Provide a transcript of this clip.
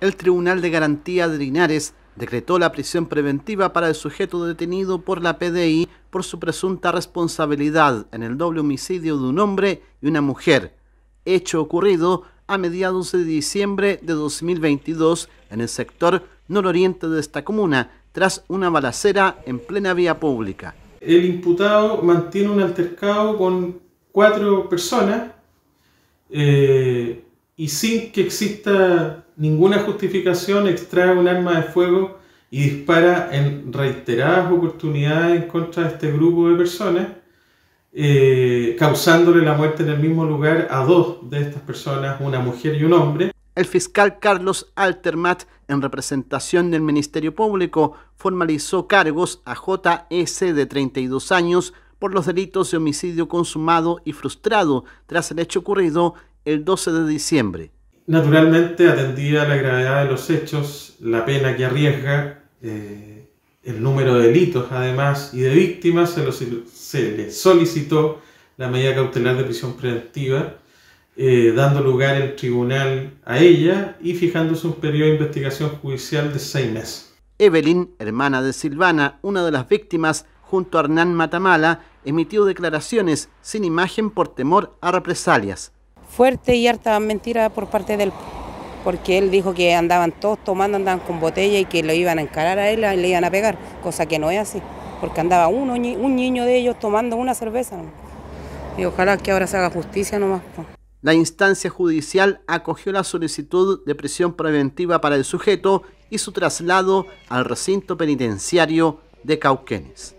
el Tribunal de Garantía de Linares decretó la prisión preventiva para el sujeto detenido por la PDI por su presunta responsabilidad en el doble homicidio de un hombre y una mujer, hecho ocurrido a mediados de diciembre de 2022 en el sector nororiente de esta comuna, tras una balacera en plena vía pública. El imputado mantiene un altercado con cuatro personas. Eh y sin que exista ninguna justificación extrae un arma de fuego y dispara en reiteradas oportunidades en contra de este grupo de personas, eh, causándole la muerte en el mismo lugar a dos de estas personas, una mujer y un hombre. El fiscal Carlos Altermat, en representación del Ministerio Público, formalizó cargos a JS de 32 años por los delitos de homicidio consumado y frustrado tras el hecho ocurrido el 12 de diciembre. Naturalmente, atendida la gravedad de los hechos, la pena que arriesga, eh, el número de delitos además y de víctimas, se, le solicitó la medida cautelar de prisión preventiva, eh, dando lugar el tribunal a ella y fijándose un periodo de investigación judicial de seis meses. Evelyn, hermana de Silvana, una de las víctimas, junto a Hernán Matamala, emitió declaraciones sin imagen por temor a represalias. Fuerte y harta mentira por parte del porque él dijo que andaban todos tomando, andaban con botella y que lo iban a encarar a él y le iban a pegar, cosa que no es así, porque andaba uno, un niño de ellos tomando una cerveza. Y ojalá que ahora se haga justicia nomás. La instancia judicial acogió la solicitud de prisión preventiva para el sujeto y su traslado al recinto penitenciario de Cauquenes.